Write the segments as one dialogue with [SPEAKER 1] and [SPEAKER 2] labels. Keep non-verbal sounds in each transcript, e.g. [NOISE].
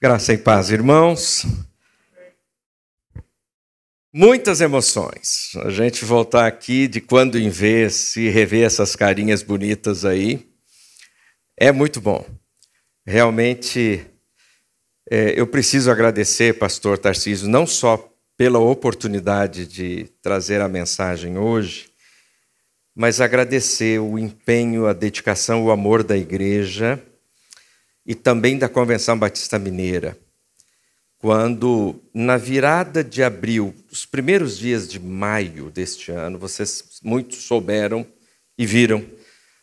[SPEAKER 1] Graça e paz, irmãos. Muitas emoções. A gente voltar aqui de quando em vez e rever essas carinhas bonitas aí. É muito bom. Realmente, é, eu preciso agradecer, pastor Tarcísio, não só pela oportunidade de trazer a mensagem hoje, mas agradecer o empenho, a dedicação, o amor da igreja e também da Convenção Batista Mineira, quando, na virada de abril, os primeiros dias de maio deste ano, vocês muito souberam e viram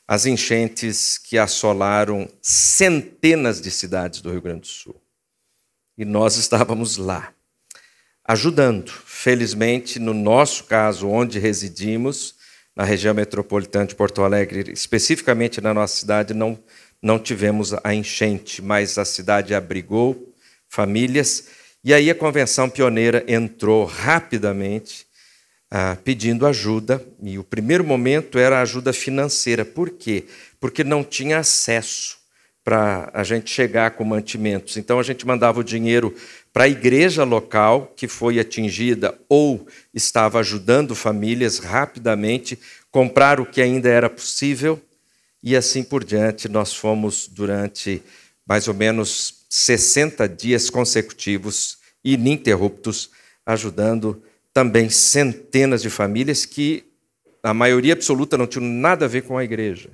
[SPEAKER 1] as enchentes que assolaram centenas de cidades do Rio Grande do Sul. E nós [LAUGHS] estávamos lá, ajudando. Felizmente, no nosso caso, onde residimos, na região metropolitana de Porto Alegre, especificamente na nossa cidade, não não tivemos a enchente, mas a cidade abrigou famílias. E aí a Convenção Pioneira entrou rapidamente ah, pedindo ajuda, e o primeiro momento era ajuda financeira. Por quê? Porque não tinha acesso para a gente chegar com mantimentos. Então a gente mandava o dinheiro para a igreja local que foi atingida ou estava ajudando famílias rapidamente comprar o que ainda era possível e assim por diante. Nós fomos durante mais ou menos 60 dias consecutivos, ininterruptos, ajudando também centenas de famílias que a maioria absoluta não tinham nada a ver com a igreja.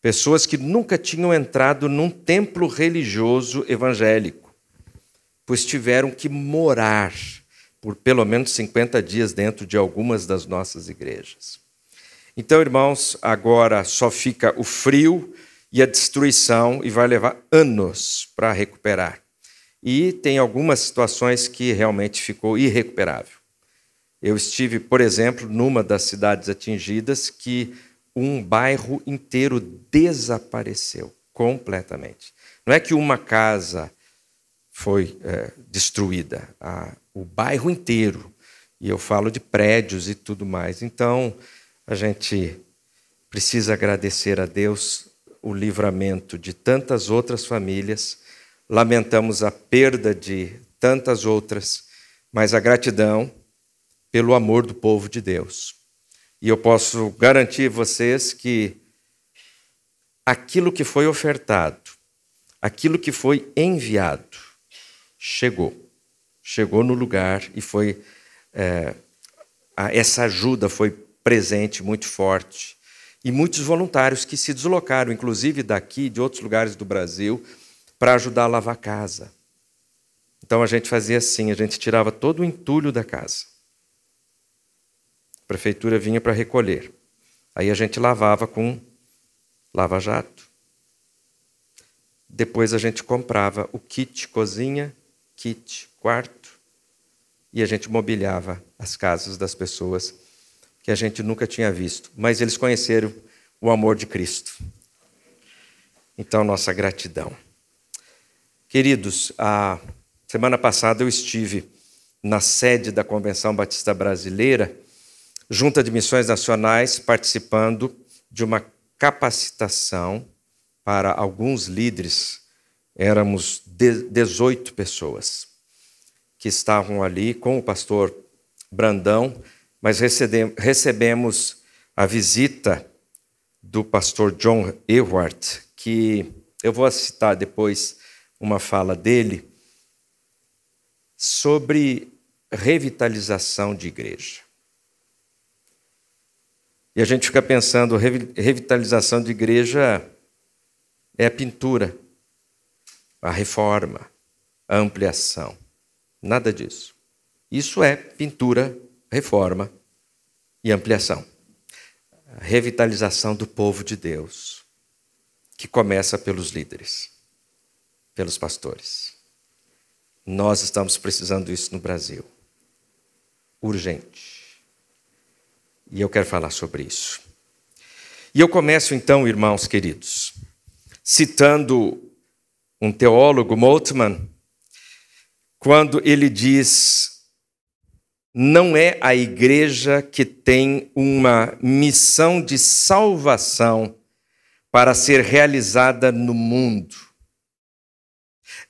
[SPEAKER 1] Pessoas que nunca tinham entrado num templo religioso evangélico, pois tiveram que morar por pelo menos 50 dias dentro de algumas das nossas igrejas. Então, irmãos, agora só fica o frio e a destruição e vai levar anos para recuperar. E tem algumas situações que realmente ficou irrecuperável. Eu estive, por exemplo, numa das cidades atingidas que um bairro inteiro desapareceu completamente. Não é que uma casa foi é, destruída, a, o bairro inteiro. E eu falo de prédios e tudo mais. Então, a gente precisa agradecer a Deus o livramento de tantas outras famílias, lamentamos a perda de tantas outras, mas a gratidão pelo amor do povo de Deus. E eu posso garantir vocês que aquilo que foi ofertado, aquilo que foi enviado, chegou. Chegou no lugar e foi. É, essa ajuda foi presente, muito forte. E muitos voluntários que se deslocaram, inclusive daqui, de outros lugares do Brasil, para ajudar a lavar a casa. Então a gente fazia assim: a gente tirava todo o entulho da casa. A prefeitura vinha para recolher. Aí a gente lavava com lava-jato. Depois a gente comprava o kit cozinha, kit quarto, e a gente mobiliava as casas das pessoas que a gente nunca tinha visto, mas eles conheceram o amor de Cristo. Então, nossa gratidão. Queridos, a semana passada eu estive na sede da Convenção Batista Brasileira, Junta de Missões Nacionais, participando de uma capacitação para alguns líderes. Éramos 18 pessoas que estavam ali com o pastor Brandão mas recebemos a visita do pastor John Ewart, que eu vou citar depois uma fala dele sobre revitalização de igreja. E a gente fica pensando, revitalização de igreja é a pintura, a reforma, a ampliação. Nada disso. Isso é pintura reforma e ampliação. A revitalização do povo de Deus, que começa pelos líderes, pelos pastores. Nós estamos precisando isso no Brasil. Urgente. E eu quero falar sobre isso. E eu começo então, irmãos queridos, citando um teólogo, Moltmann, quando ele diz não é a igreja que tem uma missão de salvação para ser realizada no mundo.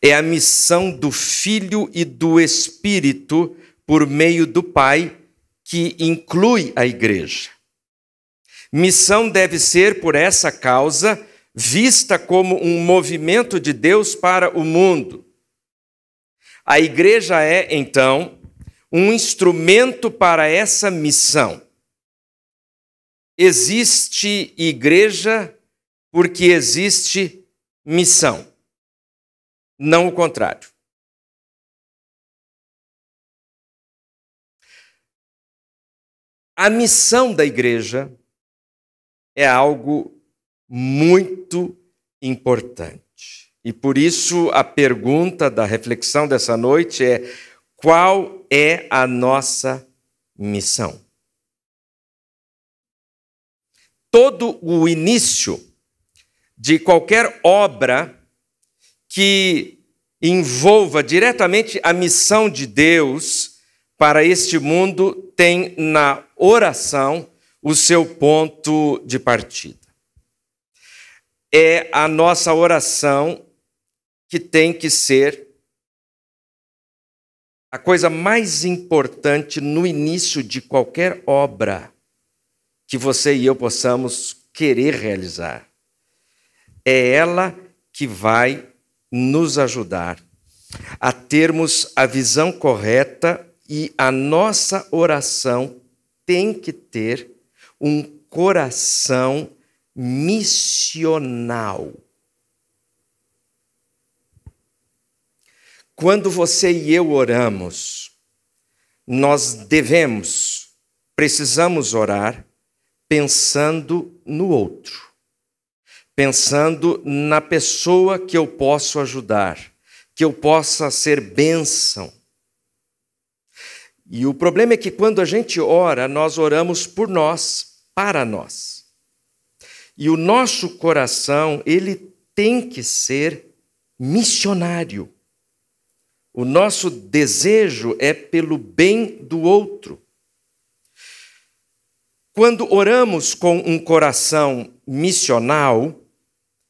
[SPEAKER 1] É a missão do Filho e do Espírito por meio do Pai, que inclui a igreja. Missão deve ser, por essa causa, vista como um movimento de Deus para o mundo. A igreja é, então, um instrumento para essa missão. Existe igreja porque existe missão, não o contrário. A missão da igreja é algo muito importante. E por isso a pergunta da reflexão dessa noite é: qual é a nossa missão? Todo o início de qualquer obra que envolva diretamente a missão de Deus para este mundo tem na oração o seu ponto de partida. É a nossa oração que tem que ser a coisa mais importante no início de qualquer obra que você e eu possamos querer realizar é ela que vai nos ajudar a termos a visão correta e a nossa oração tem que ter um coração missional. Quando você e eu oramos, nós devemos, precisamos orar pensando no outro, pensando na pessoa que eu posso ajudar, que eu possa ser bênção. E o problema é que quando a gente ora, nós oramos por nós, para nós. E o nosso coração, ele tem que ser missionário. O nosso desejo é pelo bem do outro. Quando oramos com um coração missional,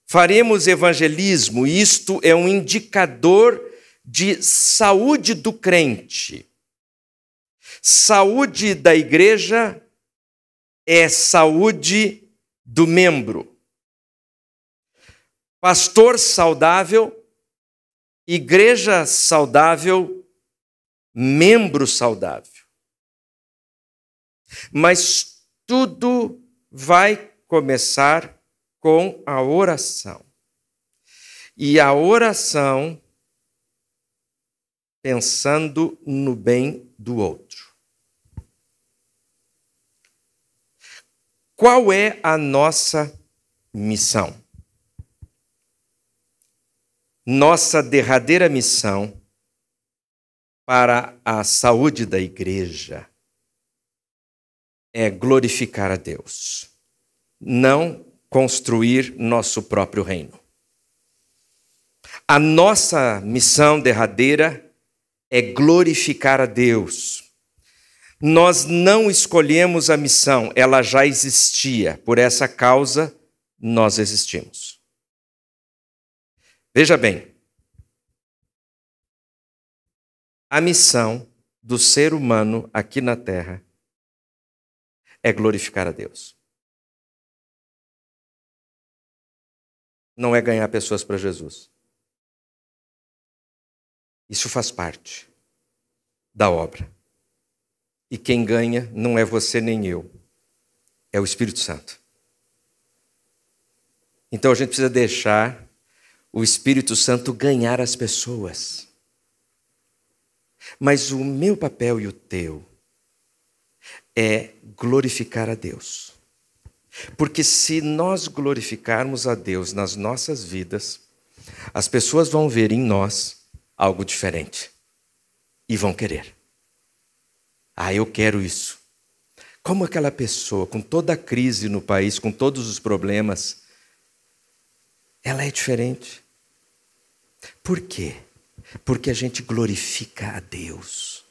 [SPEAKER 1] faremos evangelismo, e isto é um indicador de saúde do crente. Saúde da igreja é saúde do membro. Pastor saudável Igreja saudável, membro saudável. Mas tudo vai começar com a oração. E a oração pensando no bem do outro. Qual é a nossa missão? nossa derradeira missão para a saúde da igreja é glorificar a Deus, não construir nosso próprio reino. A nossa missão derradeira é glorificar a Deus. Nós não escolhemos a missão, ela já existia, por essa causa nós existimos. Veja bem, a missão do ser humano aqui na Terra é glorificar a Deus. Não é ganhar pessoas para Jesus. Isso faz parte da obra. E quem ganha não é você nem eu, é o Espírito Santo. Então a gente precisa deixar o Espírito Santo ganhar as pessoas. Mas o meu papel e o teu é glorificar a Deus. Porque se nós glorificarmos a Deus nas nossas vidas, as pessoas vão ver em nós algo diferente e vão querer. Ah, eu quero isso. Como aquela pessoa, com toda a crise no país, com todos os problemas, ela é diferente. Por quê? Porque a gente glorifica a Deus.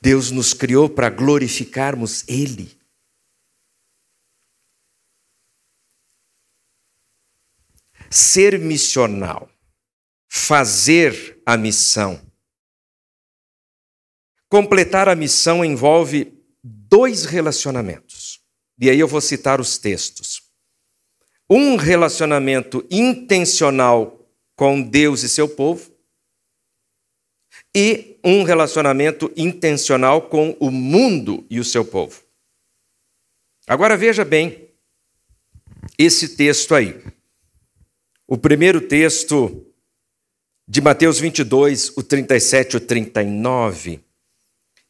[SPEAKER 1] Deus nos criou para glorificarmos Ele. Ser missional, fazer a missão. Completar a missão envolve dois relacionamentos. E aí eu vou citar os textos. Um relacionamento intencional com Deus e seu povo, e um relacionamento intencional com o mundo e o seu povo. Agora veja bem esse texto aí. O primeiro texto de Mateus 22, o 37 e o 39,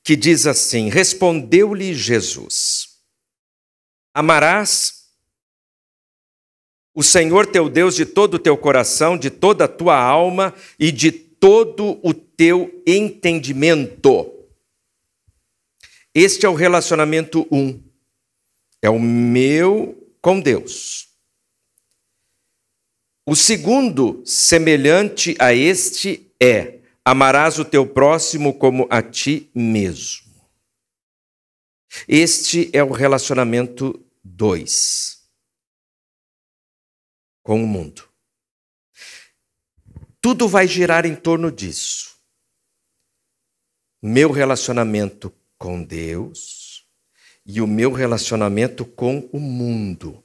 [SPEAKER 1] que diz assim: Respondeu-lhe Jesus: Amarás o Senhor teu Deus de todo o teu coração, de toda a tua alma e de todo o teu entendimento. Este é o relacionamento um. É o meu com Deus. O segundo, semelhante a este, é: amarás o teu próximo como a ti mesmo. Este é o relacionamento dois com o mundo. Tudo vai girar em torno disso. Meu relacionamento com Deus e o meu relacionamento com o mundo.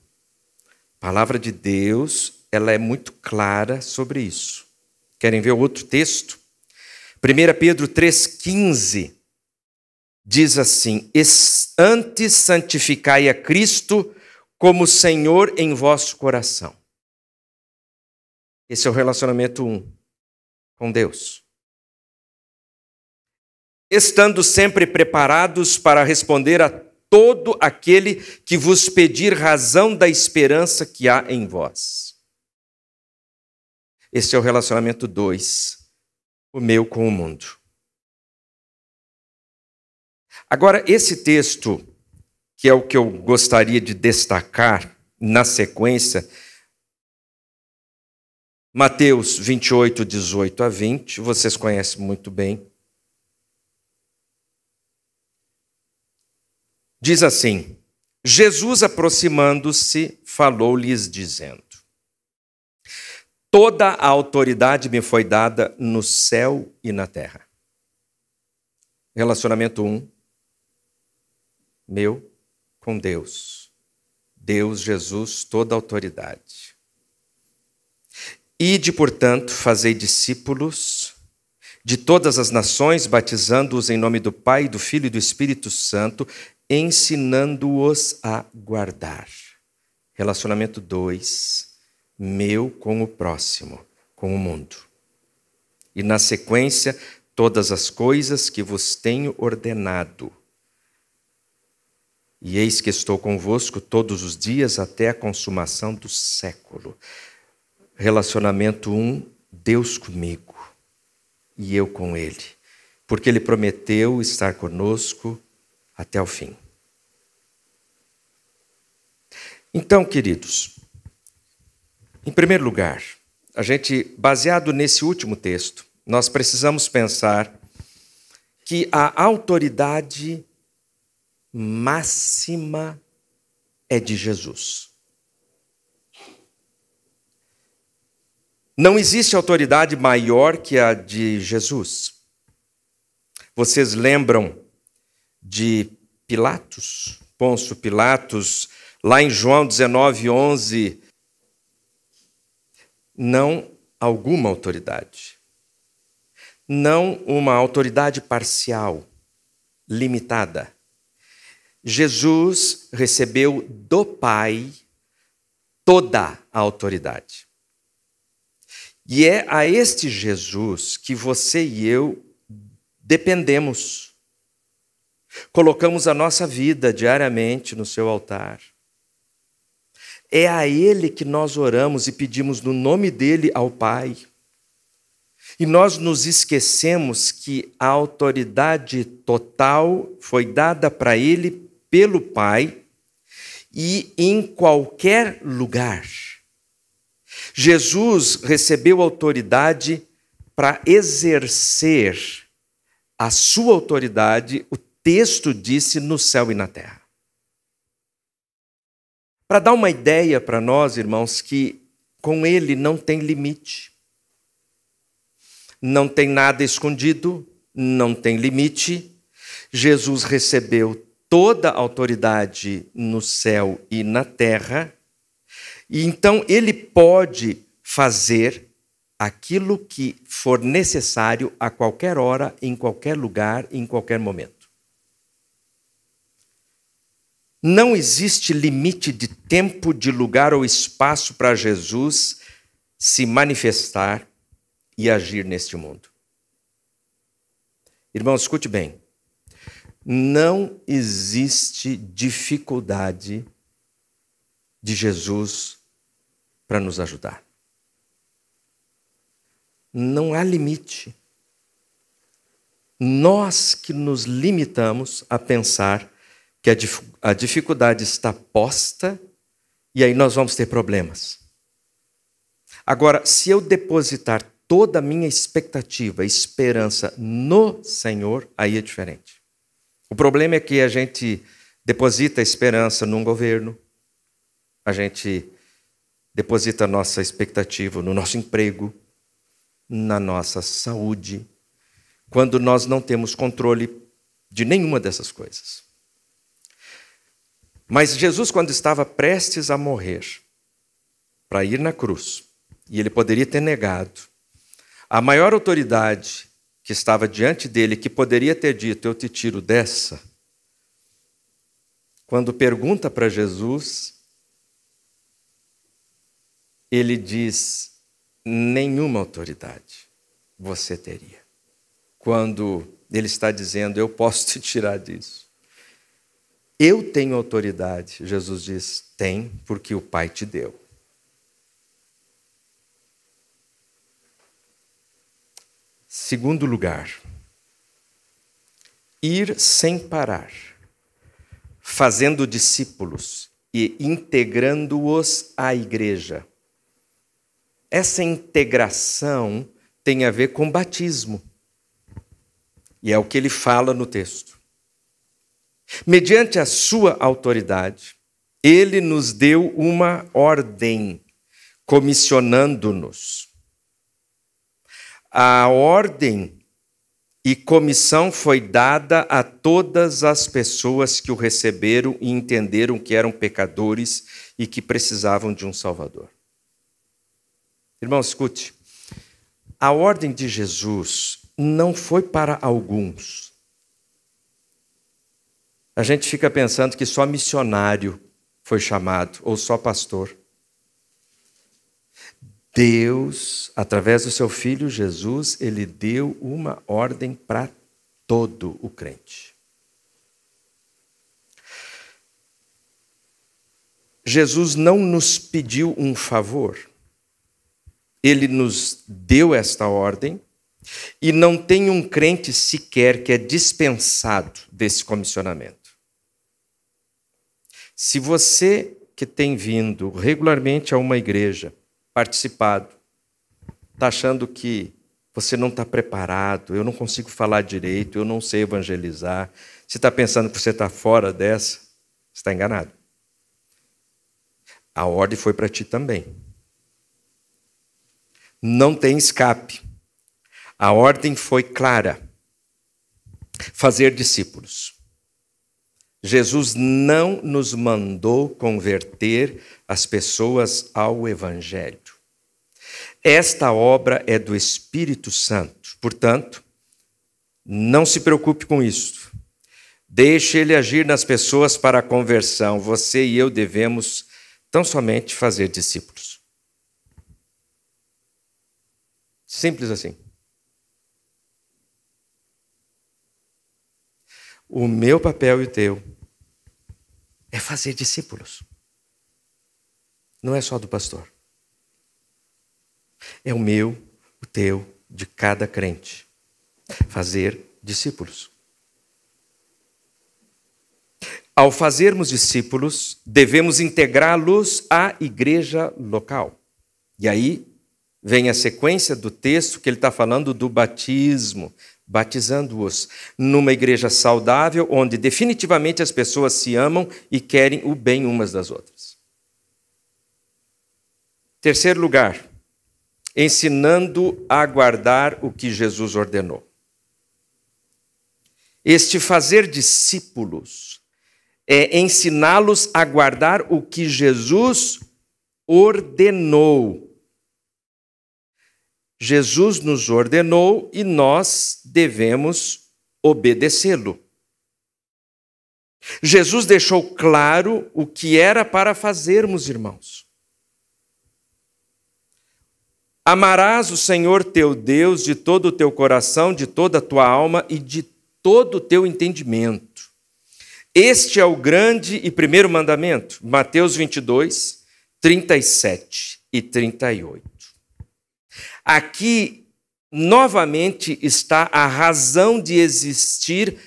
[SPEAKER 1] A palavra de Deus, ela é muito clara sobre isso. Querem ver outro texto? 1 Pedro 3,15 diz assim: Antes santificai a Cristo como Senhor em vosso coração. Esse é o relacionamento um com Deus. Estando sempre preparados para responder a todo aquele que vos pedir razão da esperança que há em vós. Esse é o relacionamento dois, o meu com o mundo. Agora, esse texto, que é o que eu gostaria de destacar na sequência, Mateus 28, 18 a 20, vocês conhecem muito bem. Diz assim: Jesus, aproximando-se, falou-lhes, dizendo: Toda a autoridade me foi dada no céu e na terra. Relacionamento 1, um, meu com Deus. Deus, Jesus, toda autoridade. Ide, portanto, fazei discípulos de todas as nações, batizando-os em nome do Pai, do Filho e do Espírito Santo, ensinando-os a guardar. Relacionamento 2, meu com o próximo, com o mundo. E na sequência, todas as coisas que vos tenho ordenado. E eis que estou convosco todos os dias até a consumação do século. Relacionamento um, Deus comigo e eu com Ele, porque Ele prometeu estar conosco até o fim. Então, queridos, em primeiro lugar, a gente, baseado nesse último texto, nós precisamos pensar que a autoridade máxima é de Jesus. Não existe autoridade maior que a de Jesus. Vocês lembram de Pilatos, Pôncio Pilatos, lá em João 19, 11? Não alguma autoridade. Não uma autoridade parcial, limitada. Jesus recebeu do Pai toda a autoridade. E é a este Jesus que você e eu dependemos. Colocamos a nossa vida diariamente no seu altar. É a Ele que nós oramos e pedimos no nome dele ao Pai. E nós nos esquecemos que a autoridade total foi dada para Ele pelo Pai e em qualquer lugar. Jesus recebeu autoridade para exercer a sua autoridade, o texto disse, no céu e na terra. Para dar uma ideia para nós, irmãos, que com ele não tem limite, não tem nada escondido, não tem limite. Jesus recebeu toda a autoridade no céu e na terra e então ele pode fazer aquilo que for necessário a qualquer hora, em qualquer lugar, em qualquer momento. Não existe limite de tempo, de lugar ou espaço para Jesus se manifestar e agir neste mundo. Irmão, escute bem. Não existe dificuldade de Jesus para nos ajudar. Não há limite. Nós que nos limitamos a pensar que a, dif a dificuldade está posta e aí nós vamos ter problemas. Agora, se eu depositar toda a minha expectativa, esperança no Senhor, aí é diferente. O problema é que a gente deposita esperança num governo, a gente deposita nossa expectativa no nosso emprego, na nossa saúde, quando nós não temos controle de nenhuma dessas coisas. Mas Jesus, quando estava prestes a morrer, para ir na cruz, e ele poderia ter negado, a maior autoridade que estava diante dele, que poderia ter dito: Eu te tiro dessa, quando pergunta para Jesus, ele diz: nenhuma autoridade você teria. Quando ele está dizendo: eu posso te tirar disso. Eu tenho autoridade, Jesus diz: tem, porque o Pai te deu. Segundo lugar, ir sem parar, fazendo discípulos e integrando-os à igreja essa integração tem a ver com batismo. E é o que ele fala no texto. Mediante a sua autoridade, ele nos deu uma ordem, comissionando-nos. A ordem e comissão foi dada a todas as pessoas que o receberam e entenderam que eram pecadores e que precisavam de um Salvador. Irmão, escute. A ordem de Jesus não foi para alguns. A gente fica pensando que só missionário foi chamado, ou só pastor. Deus, através do seu filho Jesus, ele deu uma ordem para todo o crente. Jesus não nos pediu um favor ele nos deu esta ordem, e não tem um crente sequer que é dispensado desse comissionamento. Se você que tem vindo regularmente a uma igreja, participado, está achando que você não está preparado, eu não consigo falar direito, eu não sei evangelizar, você está pensando que você está fora dessa, você está enganado. A ordem foi para ti também não tem escape. A ordem foi clara: fazer discípulos. Jesus não nos mandou converter as pessoas ao Evangelho. Esta obra é do Espírito Santo, portanto, não se preocupe com isso. Deixe ele agir nas pessoas para a conversão. Você e eu devemos tão somente fazer discípulos. Simples assim. O meu papel e o teu é fazer discípulos. Não é só do pastor. É o meu, o teu, de cada crente. Fazer discípulos. Ao fazermos discípulos, devemos integrá-los à igreja local. E aí vem a sequência do texto que ele está falando do batismo, batizando-os numa igreja saudável, onde definitivamente as pessoas se amam e querem o bem umas das outras. Terceiro lugar, ensinando a guardar o que Jesus ordenou. Este fazer discípulos é ensiná-los a guardar o que Jesus ordenou. Jesus nos ordenou e nós devemos obedecê-lo. Jesus deixou claro o que era para fazermos, irmãos. Amarás o Senhor teu Deus de todo o teu coração, de toda a tua alma e de todo o teu entendimento. Este é o grande e primeiro mandamento, Mateus 22, 37 e 38. Aqui, novamente, está a razão de existir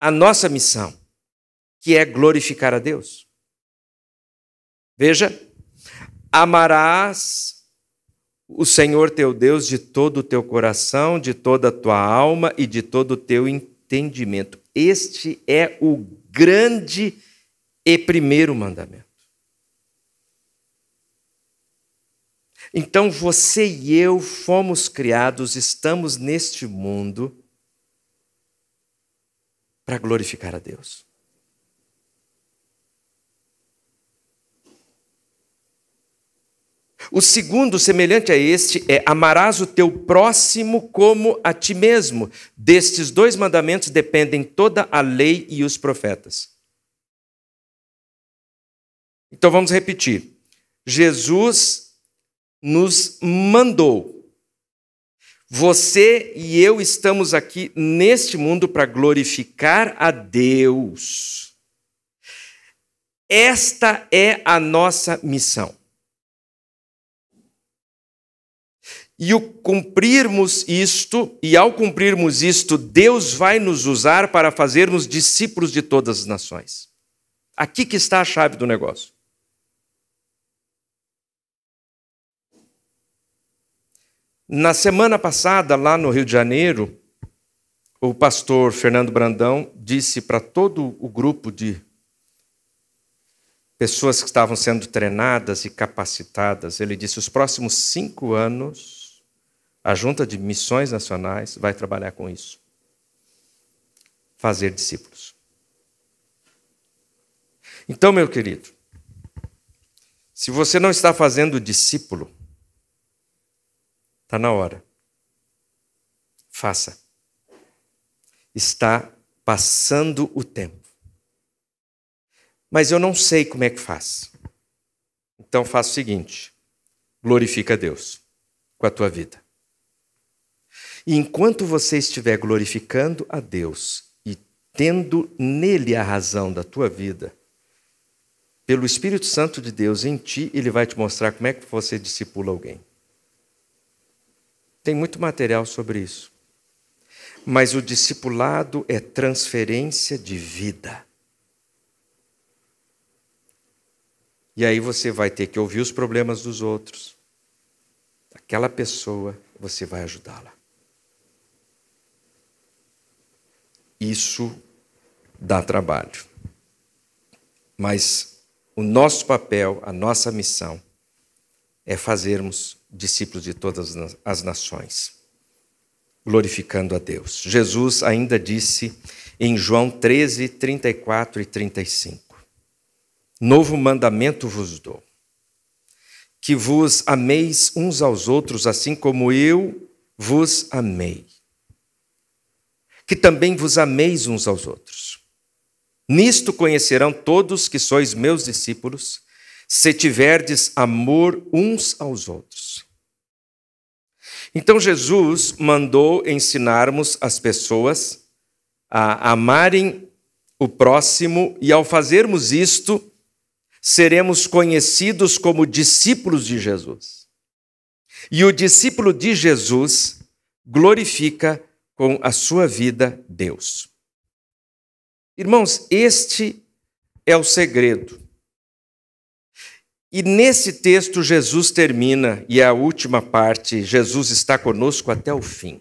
[SPEAKER 1] a nossa missão, que é glorificar a Deus. Veja, amarás o Senhor teu Deus de todo o teu coração, de toda a tua alma e de todo o teu entendimento. Este é o grande e primeiro mandamento. Então você e eu fomos criados, estamos neste mundo para glorificar a Deus. O segundo, semelhante a este, é amarás o teu próximo como a ti mesmo. Destes dois mandamentos dependem toda a lei e os profetas. Então vamos repetir. Jesus nos mandou. Você e eu estamos aqui neste mundo para glorificar a Deus. Esta é a nossa missão. E o cumprirmos isto, e ao cumprirmos isto, Deus vai nos usar para fazermos discípulos de todas as nações. Aqui que está a chave do negócio. Na semana passada, lá no Rio de Janeiro, o pastor Fernando Brandão disse para todo o grupo de pessoas que estavam sendo treinadas e capacitadas, ele disse: os próximos cinco anos, a Junta de Missões Nacionais vai trabalhar com isso fazer discípulos. Então, meu querido, se você não está fazendo discípulo, Está na hora. Faça. Está passando o tempo. Mas eu não sei como é que faz. Então faça o seguinte: glorifica a Deus com a tua vida. E enquanto você estiver glorificando a Deus e tendo nele a razão da tua vida, pelo Espírito Santo de Deus em ti, ele vai te mostrar como é que você discipula alguém. Tem muito material sobre isso. Mas o discipulado é transferência de vida. E aí você vai ter que ouvir os problemas dos outros. Aquela pessoa, você vai ajudá-la. Isso dá trabalho. Mas o nosso papel, a nossa missão é fazermos discípulos de todas as nações, glorificando a Deus. Jesus ainda disse em João 13, 34 e 35: Novo mandamento vos dou, que vos ameis uns aos outros, assim como eu vos amei. Que também vos ameis uns aos outros. Nisto conhecerão todos que sois meus discípulos se tiverdes amor uns aos outros. Então Jesus mandou ensinarmos as pessoas a amarem o próximo, e ao fazermos isto, seremos conhecidos como discípulos de Jesus. E o discípulo de Jesus glorifica com a sua vida Deus. Irmãos, este é o segredo e nesse texto, Jesus termina, e é a última parte, Jesus está conosco até o fim.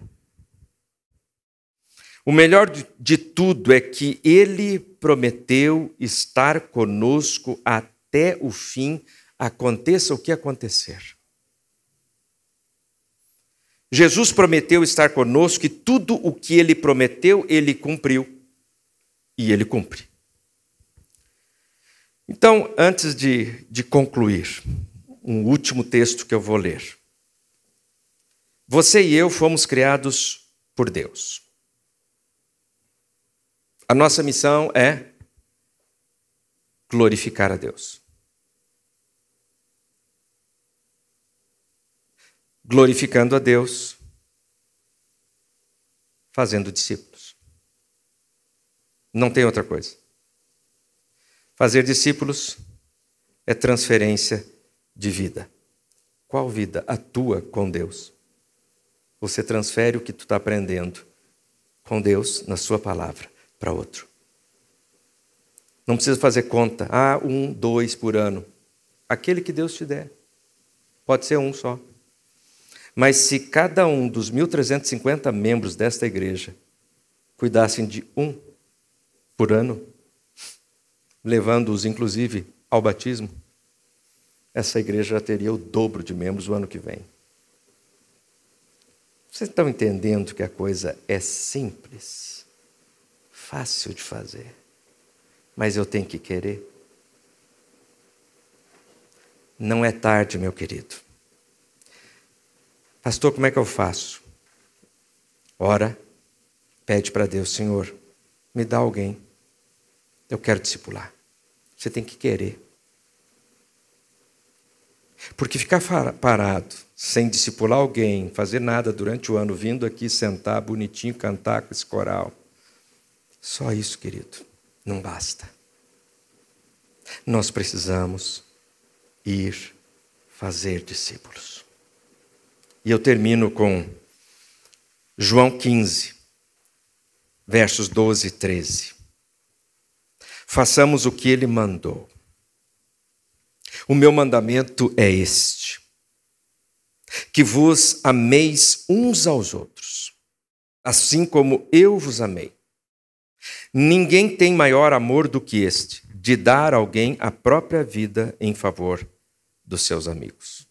[SPEAKER 1] O melhor de tudo é que ele prometeu estar conosco até o fim, aconteça o que acontecer. Jesus prometeu estar conosco e tudo o que ele prometeu, ele cumpriu. E ele cumpre. Então, antes de, de concluir, um último texto que eu vou ler. Você e eu fomos criados por Deus. A nossa missão é glorificar a Deus. Glorificando a Deus, fazendo discípulos. Não tem outra coisa. Fazer discípulos é transferência de vida. Qual vida? A tua com Deus. Você transfere o que tu está aprendendo com Deus na sua palavra para outro. Não precisa fazer conta. Ah, um, dois por ano. Aquele que Deus te der. Pode ser um só. Mas se cada um dos 1.350 membros desta igreja cuidassem de um por ano, levando-os inclusive ao batismo, essa igreja já teria o dobro de membros o ano que vem. Vocês estão entendendo que a coisa é simples, fácil de fazer, mas eu tenho que querer. Não é tarde, meu querido. Pastor, como é que eu faço? Ora, pede para Deus, Senhor, me dá alguém. Eu quero discipular. Você tem que querer. Porque ficar parado, sem discipular alguém, fazer nada durante o ano, vindo aqui sentar bonitinho, cantar com esse coral, só isso, querido, não basta. Nós precisamos ir fazer discípulos. E eu termino com João 15, versos 12 e 13 façamos o que ele mandou. O meu mandamento é este: que vos ameis uns aos outros, assim como eu vos amei. Ninguém tem maior amor do que este, de dar alguém a própria vida em favor dos seus amigos.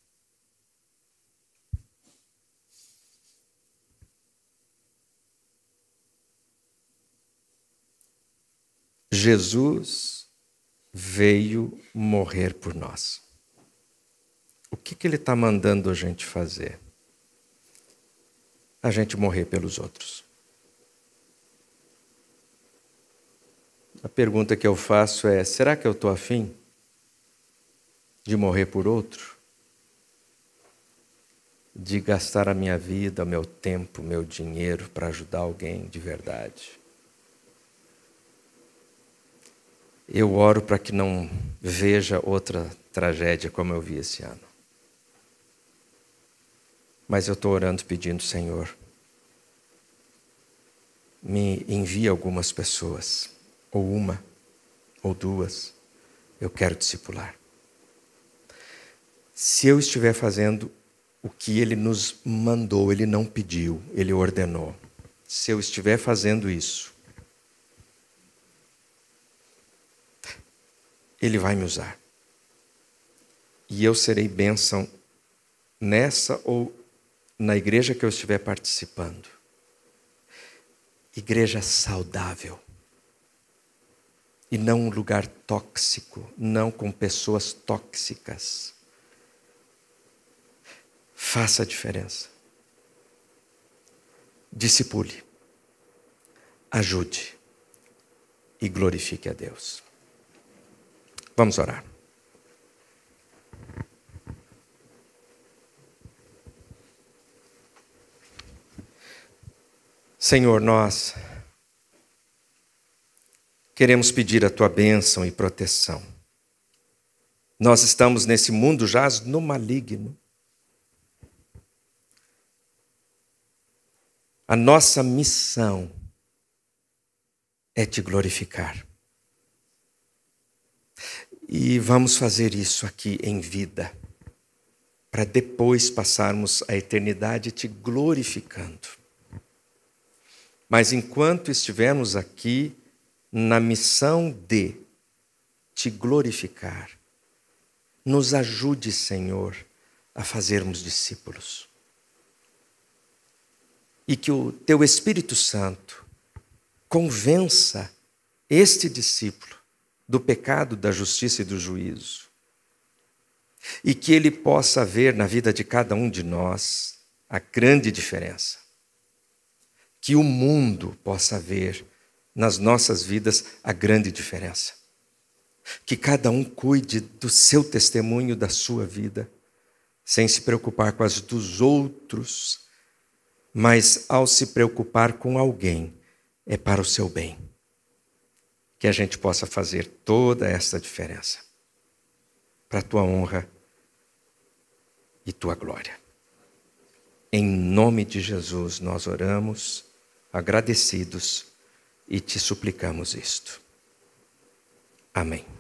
[SPEAKER 1] Jesus veio morrer por nós. O que, que ele está mandando a gente fazer? A gente morrer pelos outros. A pergunta que eu faço é: será que eu estou afim de morrer por outro? De gastar a minha vida, o meu tempo, o meu dinheiro para ajudar alguém de verdade? eu oro para que não veja outra tragédia como eu vi esse ano. Mas eu estou orando pedindo, Senhor, me envie algumas pessoas, ou uma, ou duas, eu quero discipular. Se eu estiver fazendo o que ele nos mandou, ele não pediu, ele ordenou. Se eu estiver fazendo isso, Ele vai me usar. E eu serei bênção nessa ou na igreja que eu estiver participando. Igreja saudável. E não um lugar tóxico, não com pessoas tóxicas. Faça a diferença. Discipule. Ajude. E glorifique a Deus. Vamos orar. Senhor, nós queremos pedir a tua bênção e proteção. Nós estamos nesse mundo jaz no maligno. A nossa missão é te glorificar. E vamos fazer isso aqui em vida, para depois passarmos a eternidade te glorificando. Mas enquanto estivermos aqui, na missão de te glorificar, nos ajude, Senhor, a fazermos discípulos. E que o teu Espírito Santo convença este discípulo do pecado, da justiça e do juízo. E que ele possa ver na vida de cada um de nós a grande diferença. Que o mundo possa ver nas nossas vidas a grande diferença. Que cada um cuide do seu testemunho, da sua vida, sem se preocupar com as dos outros, mas ao se preocupar com alguém, é para o seu bem que a gente possa fazer toda essa diferença para a tua honra e tua glória. Em nome de Jesus nós oramos, agradecidos e te suplicamos isto. Amém.